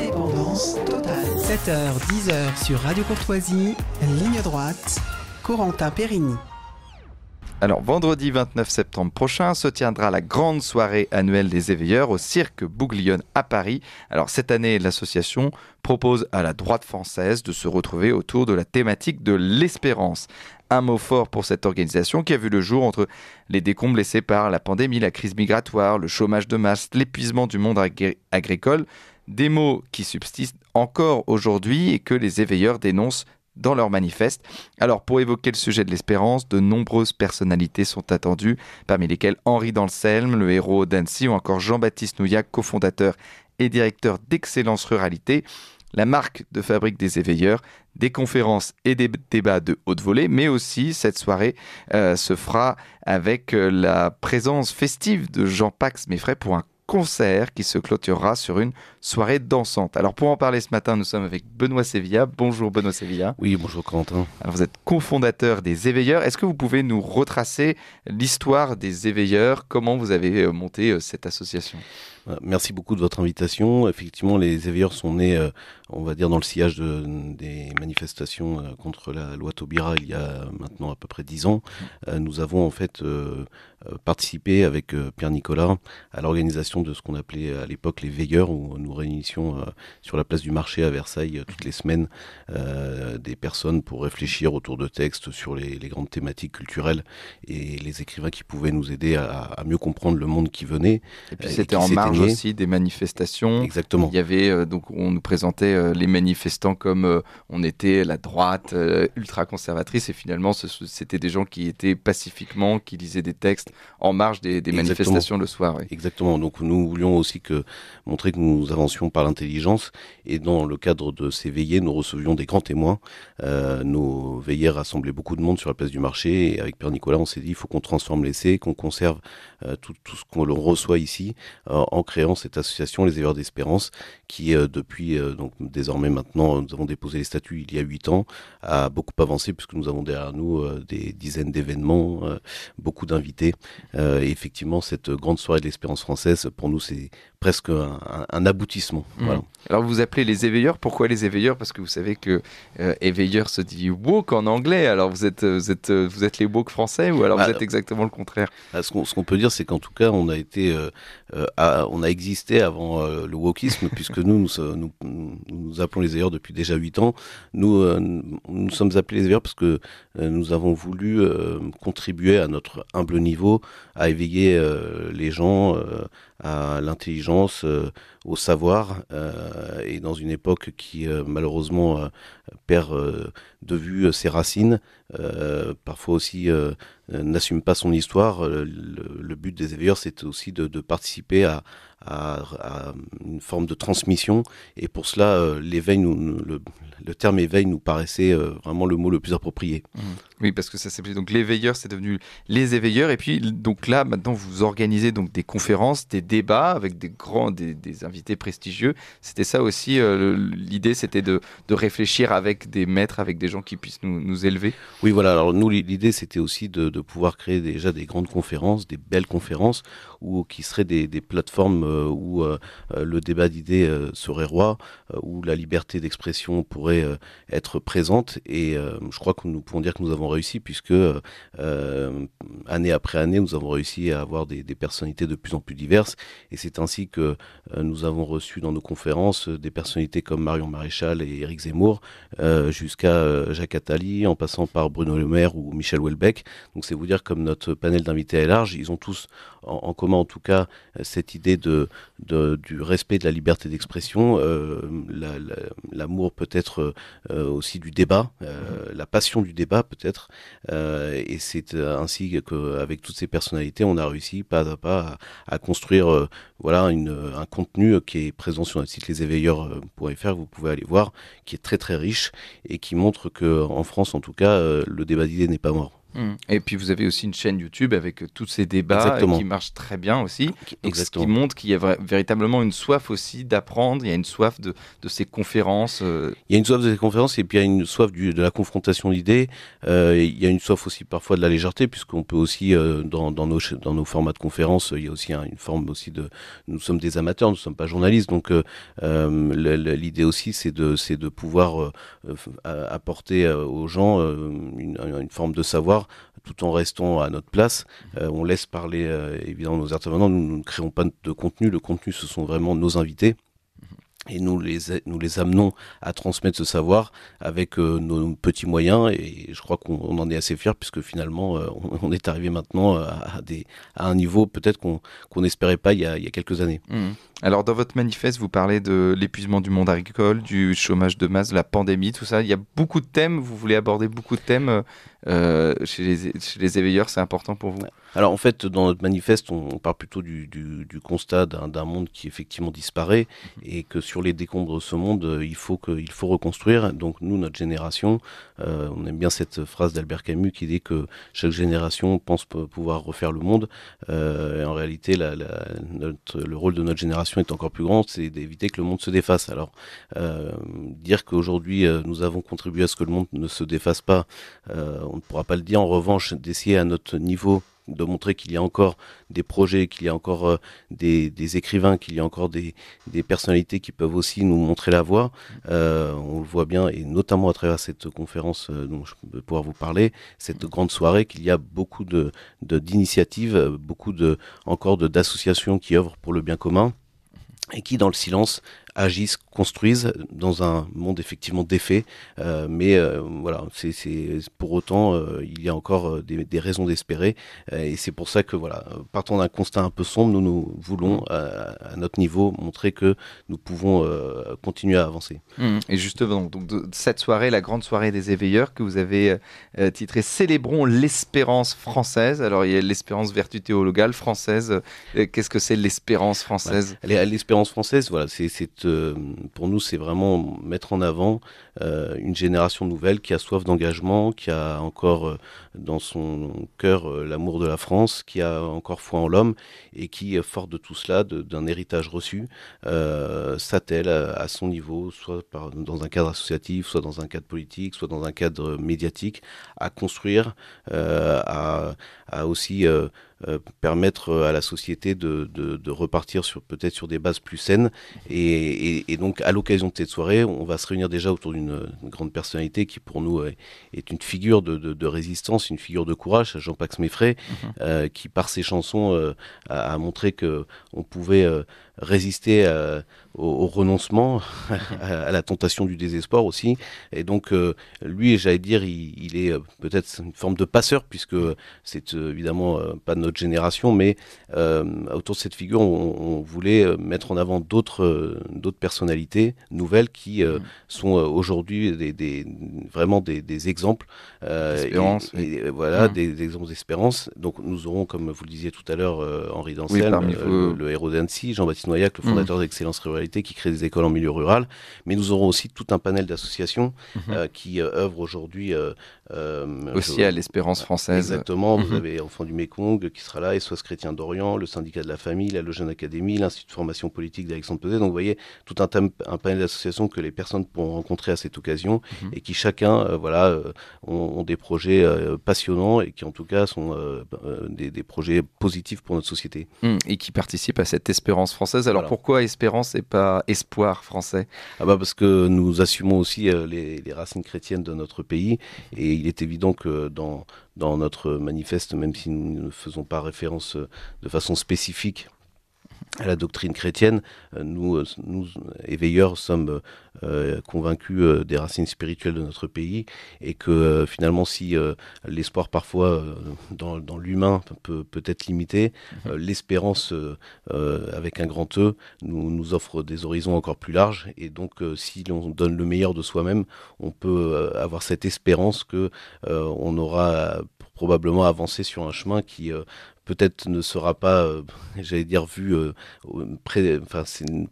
Indépendance totale. 7h, 10 sur Radio Courtoisie, ligne droite, Corentin Périni. Alors, vendredi 29 septembre prochain se tiendra la grande soirée annuelle des éveilleurs au cirque Bouglione à Paris. Alors, cette année, l'association propose à la droite française de se retrouver autour de la thématique de l'espérance. Un mot fort pour cette organisation qui a vu le jour entre les décombres laissés par la pandémie, la crise migratoire, le chômage de masse, l'épuisement du monde agricole, des mots qui subsistent encore aujourd'hui et que les éveilleurs dénoncent dans leur manifeste. Alors pour évoquer le sujet de l'espérance, de nombreuses personnalités sont attendues, parmi lesquelles Henri d'Anselme, le héros d'Annecy, ou encore Jean-Baptiste Nouillac, cofondateur et directeur d'Excellence Ruralité, la marque de fabrique des éveilleurs, des conférences et des débats de haute volée, mais aussi cette soirée euh, se fera avec euh, la présence festive de Jean Pax frais pour un concert qui se clôturera sur une soirée dansante. Alors pour en parler ce matin, nous sommes avec Benoît Sevilla. Bonjour Benoît Sévilla. Oui, bonjour Quentin. Alors vous êtes cofondateur des Éveilleurs. Est-ce que vous pouvez nous retracer l'histoire des Éveilleurs Comment vous avez euh, monté euh, cette association Merci beaucoup de votre invitation. Effectivement, les Éveilleurs sont nés euh, on va dire dans le sillage des manifestations euh, contre la loi Taubira il y a maintenant à peu près dix ans, euh, nous avons en fait euh, participé avec Pierre Nicolas à l'organisation de ce qu'on appelait à l'époque les veilleurs, où nous réunissions sur la place du marché à Versailles toutes les semaines des personnes pour réfléchir autour de textes sur les, grandes thématiques culturelles et les écrivains qui pouvaient nous aider à, à mieux comprendre le monde qui venait. Et puis c'était en marge aussi des manifestations. Exactement. Il y avait donc on nous présentait euh, les manifestants comme euh, on était la droite euh, ultra conservatrice et finalement c'était des gens qui étaient pacifiquement, qui lisaient des textes en marge des, manifestations le soir. Exactement. Donc nous voulions aussi que montrer que nous avancions par l'intelligence et dans le cadre de ces veillées, nous recevions des grands témoins. nos veillées rassemblaient beaucoup de monde sur la place du marché et avec Pierre Nicolas, on s'est dit il faut qu'on transforme l'essai, qu'on conserve tout, ce qu'on reçoit ici en créant cette association Les Éveilleurs d'Espérance qui depuis donc désormais maintenant, nous avons déposé les statuts il y a huit ans, a beaucoup avancé puisque nous avons derrière nous euh, des dizaines d'événements, euh, beaucoup d'invités. Euh, effectivement, cette grande soirée de l'espérance française, pour nous, c'est presque un, aboutissement. Hmm. Alors vous appelez les éveilleurs. Pourquoi les éveilleurs Parce que vous savez que éveilleurs éveilleur se dit woke en anglais. Alors vous êtes, vous êtes, vous êtes les woke français ou alors vous bah, êtes exactement le contraire bah, Ce qu'on peut dire, c'est qu'en tout cas, on a été, euh, euh, on a existé avant euh, le wokisme, puisque nous nous, nous, nous, appelons les éveilleurs depuis déjà 8 ans. Nous, nous sommes appelés les éveilleurs parce que nous avons voulu contribuer à notre humble niveau à éveiller les gens à l'intelligence, euh, au savoir, euh, et dans une époque qui euh, malheureusement perd de vue ses racines, parfois aussi n'assume pas son histoire. Le, but des éveilleurs, c'est aussi de participer à, à, une forme de transmission. Et pour cela, euh, l'éveil, nous, le, terme éveil nous paraissait euh, vraiment le mot le plus approprié. Mmh. Oui, parce que ça s'appelait donc l'éveilleur, c'est devenu les éveilleurs. Et puis donc là, maintenant, vous organisez donc des conférences, des débats avec des grands, des, invités prestigieux. C'était ça aussi euh, l'idée, c'était de, réfléchir avec des maîtres, avec des gens qui puissent nous, élever. Oui, voilà. Alors nous, l'idée, c'était aussi de pouvoir créer déjà des grandes conférences, des belles conférences ou qui seraient des, plateformes euh, où euh, euh, le débat d'idées serait roi, où la liberté d'expression pourrait être présente. Et je crois que nous pouvons dire que nous avons réussi, puisque année après année, nous avons réussi à avoir des, personnalités de plus en plus diverses. Et c'est ainsi que nous avons reçu dans nos conférences des personnalités comme Marion Maréchal et Éric Zemmour, jusqu'à Jacques Attali, en passant par Bruno Le Maire ou Michel Houellebecq. Donc c'est vous dire comme notre panel d'invités est large, ils ont tous en commun en tout cas euh, cette idée de, du respect de la liberté d'expression, euh, l'amour peut-être euh, aussi du débat, mhm. la passion du débat peut-être. et c'est ainsi qu'avec toutes ces personnalités, on a réussi pas à pas à, construire voilà un contenu qui est présent sur notre site leséveilleurs.fr, vous pouvez aller voir, qui est très très riche et qui montre qu'en France en tout cas, le débat d'idées n'est pas mort. Mm. Et puis vous avez aussi une chaîne YouTube avec euh, tous ces débats euh, qui marchent très bien aussi, et ce qui montre qu'il y a véritablement une soif aussi d'apprendre, il y a une soif de, ces conférences. Euh. Il y a une soif de ces conférences et puis il y a une soif de la confrontation d'idées, il y a une soif aussi parfois de la légèreté puisqu'on peut aussi dans, nos, dans nos formats de conférences, il y a aussi une forme aussi de... Nous sommes des amateurs, nous ne sommes pas journalistes, donc l'idée aussi c'est de, de pouvoir apporter aux gens une forme de savoir tout en restant à notre place. Euh, on laisse parler euh, évidemment nos intervenants. Nous, ne créons pas de contenu. Le contenu, ce sont vraiment nos invités. Et nous les, nous les amenons à transmettre ce savoir avec euh, nos, petits moyens. Et je crois qu'on en est assez fiers puisque finalement, on, est arrivé maintenant à, des, à un niveau peut-être qu'on n'espérait pas il y, a, quelques années. Mmh. Alors dans votre manifeste, vous parlez de l'épuisement du monde agricole, du chômage de masse, la pandémie, tout ça. Il y a beaucoup de thèmes, vous voulez aborder beaucoup de thèmes. Euh, chez, les, éveilleurs, c'est important pour vous Alors en fait, dans notre manifeste, on, parle plutôt du, constat d'un monde qui effectivement disparaît mhm. et que sur les décombres de ce monde, euh, il faut, que, faut reconstruire. Donc nous, notre génération, euh, on aime bien cette phrase d'Albert Camus qui dit que chaque génération pense pouvoir refaire le monde. en réalité, le rôle de notre génération est encore plus grand, c'est d'éviter que le monde se défasse. Alors dire qu'aujourd'hui, nous avons contribué à ce que le monde ne se défasse pas, on ne pourra pas le dire. En revanche, d'essayer à notre niveau de montrer qu'il y a encore des projets, qu'il y a encore euh, des, écrivains, qu'il y a encore des, personnalités qui peuvent aussi nous montrer la voie. Euh, on le voit bien, et notamment à travers cette conférence euh, dont je vais pouvoir vous parler, cette mm. grande soirée, qu'il y a beaucoup de d'initiatives, beaucoup de encore d'associations qui œuvrent pour le bien commun et qui, dans le silence, agissent, construisent dans un monde effectivement défait. Euh, mais euh, voilà, c'est pour autant, euh, il y a encore des, raisons d'espérer. et c'est pour ça que voilà, partant d'un constat un peu sombre, nous nous voulons à, notre niveau montrer que nous pouvons continuer à avancer. Mmh. Et justement, donc cette soirée, la grande soirée des éveilleurs que vous avez titrée Célébrons l'espérance française. Alors il y a l'espérance vertu théologale française. Qu'est-ce que c'est l'espérance française L'espérance française, voilà, c'est euh, pour nous, c'est vraiment mettre en avant euh, une génération nouvelle qui a soif d'engagement, qui a encore euh, dans son cœur l'amour de la France, qui a encore foi en l'homme et qui, fort de tout cela, d'un héritage reçu, s'attelle à, son niveau, soit dans un cadre associatif, soit dans un cadre politique, soit dans un cadre médiatique, à construire, à, aussi euh, permettre euh, à la société de, de, repartir sur peut-être sur des bases plus saines. Et, et, donc, à l'occasion de cette soirée, on va se réunir déjà autour d'une euh, grande personnalité qui, pour nous, est, une figure de, de, résistance, une figure de courage, Jean-Pax Meffray, mhm. qui, par ses chansons, a, a, montré que on pouvait résister euh, au, renoncement, à, la tentation du désespoir aussi. Et donc, euh, lui, j'allais dire, il, est euh, peut-être une forme de passeur, puisque c'est évidemment pas de notre génération, mais autour de cette figure, on, voulait mettre en avant d'autres d'autres personnalités nouvelles qui mm. sont aujourd'hui des, vraiment des, exemples. Et, voilà, mm. des, exemples d'espérance. Donc, nous aurons, comme vous le disiez tout à l'heure, Henri Dancel, le, le, héros d'Annecy, Jean-Baptiste Noyac, le mmh. fondateur d'Excellence Ruralité, qui crée des écoles en milieu rural. Mais nous aurons aussi tout un panel d'associations mmh. euh, qui euh, œuvrent aujourd'hui. Euh, aussi à l'Espérance française. Exactement. Vous mmh. avez Enfants du Mékong qui sera là, et SOS Chrétien d'Orient, le syndicat de la famille, la Logène Académie, l'Institut de formation politique d'Alexandre Peset. Donc vous voyez tout un, un panel d'associations que les personnes pourront rencontrer à cette occasion et qui chacun voilà, ont, des projets passionnants et qui en tout cas sont des, projets positifs pour notre société. Et qui participent à cette espérance française alors pourquoi espérance et pas espoir français ah bah Parce que nous assumons aussi euh, les, racines chrétiennes de notre pays. Et il est évident que dans, dans notre manifeste, même si nous ne faisons pas référence euh, de façon spécifique à la doctrine chrétienne, euh, nous éveilleurs, sommes euh, convaincu euh, des racines spirituelles de notre pays et que euh, finalement si l'espoir parfois dans, l'humain peut, peut être limité, mhm. l'espérance avec un grand E nous, nous offre des horizons encore plus larges et donc si l'on donne le meilleur de soi-même, on peut avoir cette espérance que on aura probablement avancé sur un chemin qui peut-être ne sera pas, j'allais dire, vu près, enfin,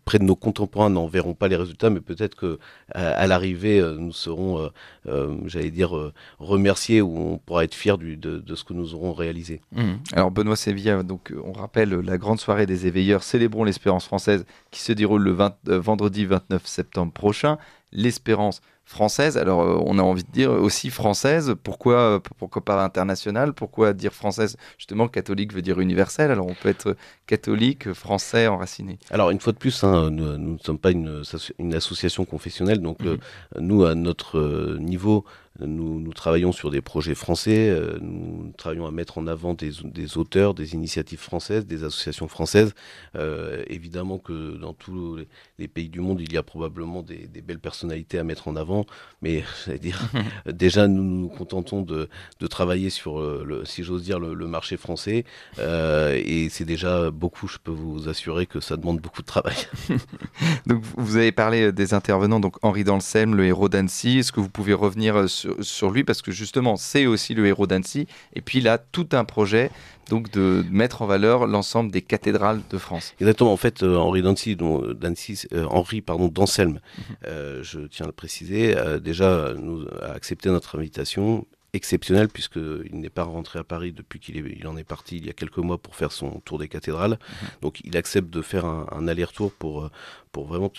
près de nos contemporains n'en verront pas les résultats, mais peut-être peut-être que euh, à, l'arrivée, euh, nous serons, euh, j'allais dire, remerciés ou on pourra être fiers de, ce que nous aurons réalisé. Hum. Alors Benoît Sévilla, donc on rappelle la grande soirée des éveilleurs, célébrons l'espérance française, qui se déroule le vendredi 29 septembre prochain. L'espérance française. Alors, euh, on a envie de dire aussi française. Pourquoi, euh, pourquoi pas international Pourquoi dire française Justement, catholique veut dire universel. Alors, on peut être catholique, français, enraciné. Alors, une fois de plus, hein, nous, ne sommes pas une, euh, association confessionnelle. Donc, mm-hmm. nous, à notre niveau, nous, travaillons sur des projets français, euh, nous travaillons à mettre en avant des, auteurs, des initiatives françaises, des associations françaises. Euh, évidemment que dans tous les pays du monde, il y a probablement des, belles personnalités à mettre en avant, mais dire, déjà nous nous contentons de, travailler sur, euh, le, si j'ose dire, le, marché français, et c'est déjà beaucoup. Je peux vous assurer que ça demande beaucoup de travail. donc vous avez parlé des intervenants, donc Henri Dansem, le héros d'Annecy. Est-ce que vous pouvez revenir sur sur, lui parce que justement, c'est aussi le héros d'Annecy. Et puis il a tout un projet donc de mettre en valeur l'ensemble des cathédrales de France. Exactement. En fait, euh, Henri d'Annecy, euh, Henri pardon d'Anselme, mhm. euh, je tiens à le préciser, déjà nous a accepté notre invitation exceptionnelle puisqu'il n'est pas rentré à Paris depuis qu'il il en est parti il y a quelques mois pour faire son tour des cathédrales. Mhm. Donc il accepte de faire un aller-retour pour pour vraiment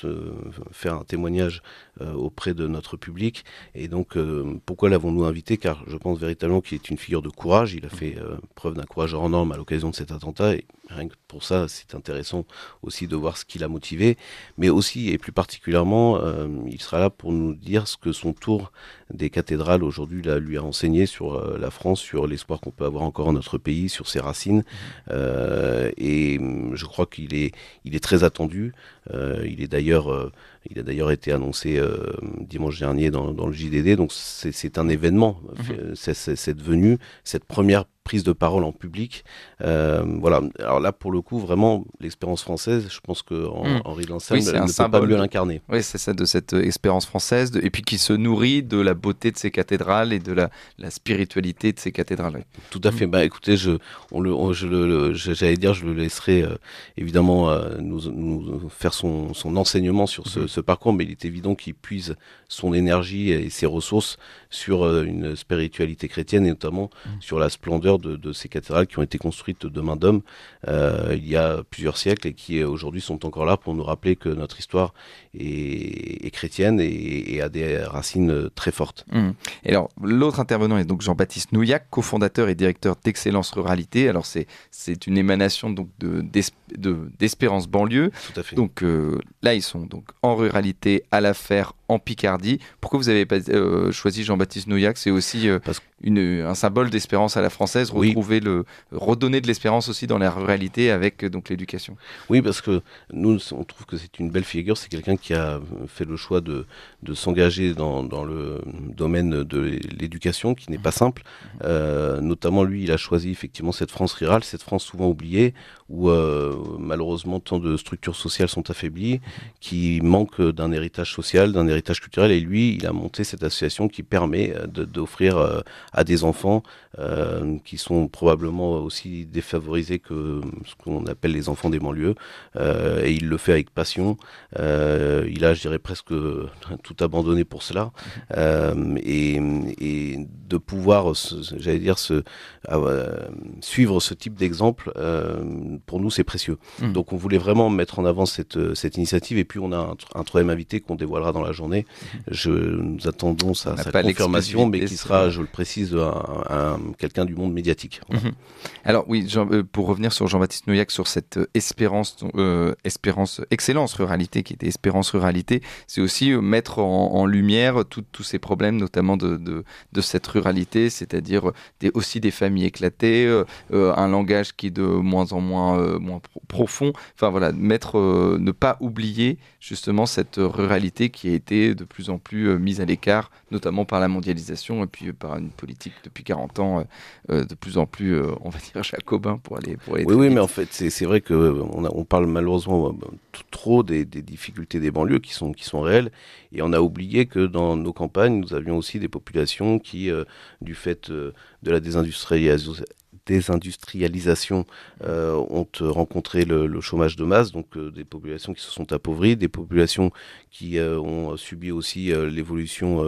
faire un témoignage euh, auprès de notre public. Et donc, euh, pourquoi l'avons-nous invité Car je pense véritablement qu'il est une figure de courage. Il a fait euh, preuve d'un courage hors norme à l'occasion de cet attentat. Et rien que pour ça, c'est intéressant aussi de voir ce qui l'a motivé. Mais aussi, et plus particulièrement, il sera là pour nous dire ce que son tour des cathédrales aujourd'hui lui a enseigné sur la France, sur l'espoir qu'on peut avoir encore en notre pays, sur ses racines. Mmh. et mm, je crois qu'il est, il est très attendu. Euh, il est d'ailleurs euh, il a d'ailleurs été annoncé euh, dimanche dernier dans, le JDD, donc c'est un événement, mhm. euh, cette venue, cette première prise de parole en public. Euh, voilà. Alors là, pour le coup, vraiment, l'expérience française, je pense que mmh. Henri ne, un peut pas mieux l'incarner. Oui, c'est ça, de cette expérience française, et puis qui se nourrit de la beauté de ses cathédrales et de la, spiritualité de ses cathédrales. Tout à mhm. fait. Bah, écoutez, je, on le, je le, j'allais dire, je le laisserai évidemment nous, faire son, enseignement sur ce, ce parcours, mais il est évident qu'il puise son énergie et ses ressources sur euh, une spiritualité chrétienne et notamment mm. sur la splendeur de, ces cathédrales qui ont été construites de main d'homme euh, il y a plusieurs siècles et qui euh, aujourd'hui sont encore là pour nous rappeler que notre histoire est, chrétienne et, a des racines très fortes. Mm. alors, l'autre intervenant est donc Jean-Baptiste Nouillac, cofondateur et directeur d'Excellence Ruralité. Alors, c'est, c'est une émanation donc de, d'Espérance Banlieue. Tout à fait. Donc là, ils sont donc en ruralité, à l'affaire, en Picardie. Pourquoi vous avez pas, euh, choisi Jean-Baptiste Nouillac C'est aussi euh, parce que une, un symbole d'espérance à la française, retrouver le, redonner de l'espérance aussi dans la ruralité avec euh, donc l'éducation. Oui, parce que nous, on trouve que c'est une belle figure. C'est quelqu'un qui a euh, fait le choix de, de s'engager dans, dans, le euh, domaine de l'éducation, qui n'est pas simple. Mmh. notamment, lui, il a choisi effectivement cette France rurale, cette France souvent oubliée, où malheureusement tant de structures sociales sont affaiblies, mmh. qui manquent d'un héritage social, d'un héritage culturel. Et lui, il a monté cette association qui permet d'offrir à des enfants euh, qui sont probablement aussi défavorisés que ce qu'on appelle les enfants des banlieues. Euh, et il le fait avec passion. Euh, il a, je dirais, presque tout abandonné pour cela. Euh, et, et, de pouvoir, j'allais dire, se, ah, euh, suivre ce type d'exemple, pour nous, c'est précieux. Mmh. Donc on voulait vraiment mettre en avant cette, cette initiative. Et puis on a un, un troisième invité qu'on dévoilera dans la journée. Mmh. Je, nous attendons sa, sa confirmation, mais qui sera, je le précise, à, euh, quelqu'un du monde médiatique. Mhm. Alors oui, euh, pour revenir sur Jean-Baptiste Noyac, sur cette euh, espérance, espérance, excellence ruralité qui était espérance ruralité, c'est aussi mettre en, lumière tous ces problèmes, notamment de, de, cette ruralité, c'est-à-dire des, aussi des familles éclatées, un langage qui est de moins en moins, moins profond. Enfin voilà, mettre, ne pas oublier justement cette ruralité qui a été de plus en plus mise à l'écart, notamment par la mondialisation et puis par une politique depuis 40 ans euh, euh, de plus en plus, euh, on va dire, jacobin pour aller. Pour oui, oui, mais en fait, c'est vrai qu'on on parle malheureusement trop des, difficultés des banlieues qui sont, qui sont réelles. Et on a oublié que dans nos campagnes, nous avions aussi des populations qui, du fait de la désindustrialisation, des industrialisations euh, ont rencontré le, chômage de masse, donc euh, des populations qui se sont appauvries, des populations qui euh, ont subi aussi l'évolution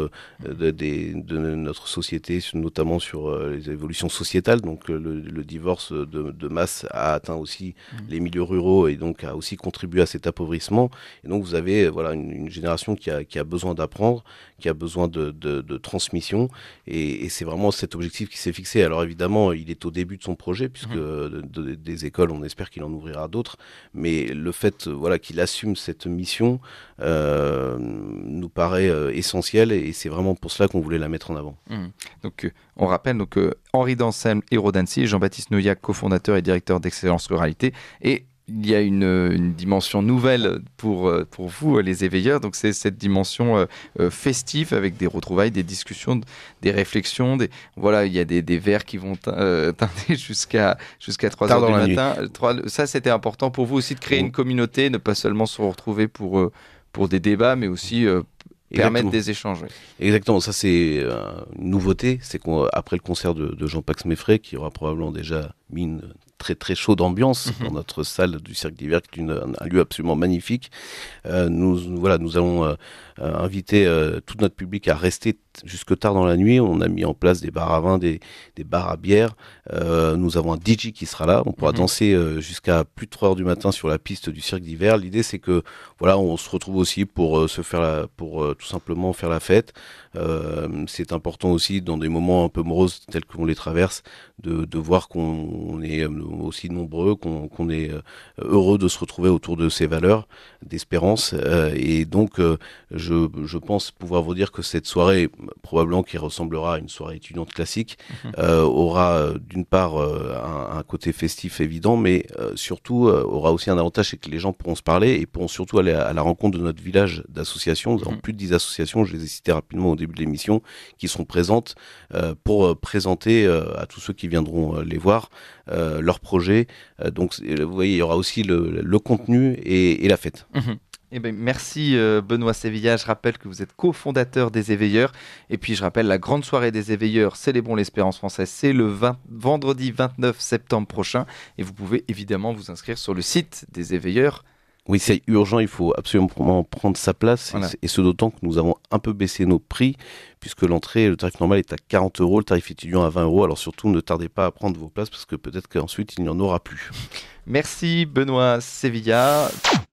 de, notre société, notamment sur les évolutions sociétales. Donc le, divorce de, masse a atteint aussi mmh. les milieux ruraux et donc a aussi contribué à cet appauvrissement. Et donc vous avez voilà une, génération qui a, besoin d'apprendre, qui a besoin de, transmission, et c'est vraiment cet objectif qui s'est fixé. Alors évidemment, il est au début de son projet, puisque mmh. euh, des écoles, on espère qu'il en ouvrira d'autres. Mais le fait euh, voilà, qu'il assume cette mission euh, nous paraît essentiel et c'est vraiment pour cela qu'on voulait la mettre en avant. Mmh. Donc, on rappelle donc, Henri Dansel, héros d'Annecy, Jean-Baptiste Neuillac, cofondateur et directeur d'Excellence Ruralité, et il y a une, dimension nouvelle pour, euh, pour vous, euh, les éveilleurs. Donc, c'est cette dimension euh, festive avec des retrouvailles, des discussions, des réflexions. voilà, il y a des, verres qui vont teinter jusqu'à jusqu'à 3 h du matin. ça, c'était important pour vous aussi de créer une communauté, ne pas seulement se retrouver pour, pour des débats, mais aussi permettre des échanges. Exactement, ça c'est une nouveauté, c'est qu'après le concert de, Jean-Pax Meffray, qui aura probablement déjà mis une très très chaud d'ambiance mhm. dans notre salle du Cirque d'hiver, qui est un, lieu absolument magnifique. Euh, nous voilà, nous allons euh, euh, inviter tout notre public à rester jusque tard dans la nuit. On a mis en place des bars à vin, des, des bars à bière. nous avons un DJ qui sera là. On pourra mhm. danser jusqu'à plus de 3 heures du matin sur la piste du Cirque d'hiver. L'idée c'est que voilà, on se retrouve aussi pour euh, se faire pour euh, tout simplement faire la fête. Euh, c'est important aussi dans des moments un peu moroses tels qu'on les traverse de, voir qu'on est aussi nombreux, qu'on est heureux de se retrouver autour de ces valeurs d'espérance. et donc, je, pense pouvoir vous dire que cette soirée, probablement qui ressemblera à une soirée étudiante classique, mhm. aura d'une part un, un, côté festif évident, mais surtout aura aussi un avantage, c'est que les gens pourront se parler et pourront surtout aller à, la rencontre de notre village d'associations. Mmh. plus de 10 associations, je les ai citées rapidement au début de l'émission, qui sont présentes euh, pour euh, présenter euh, à tous ceux qui viendront les voir leurs projets. donc, vous voyez, il y aura aussi le, contenu et, la fête. Mmh. Eh ben, merci Benoît Sévilla. Je rappelle que vous êtes cofondateur des Éveilleurs. Et puis je rappelle la grande soirée des Éveilleurs, Célébrons l'Espérance française. C'est le vendredi 29 septembre prochain. Et vous pouvez évidemment vous inscrire sur le site des Éveilleurs oui, c'est urgent, il faut absolument prendre sa place, et ce d'autant que nous avons un peu baissé nos prix, puisque l'entrée, le tarif normal est à 40 euros, le tarif étudiant à 20 euros, alors surtout ne tardez pas à prendre vos places, parce que peut-être qu'ensuite il n'y en aura plus. Merci Benoît Sevilla.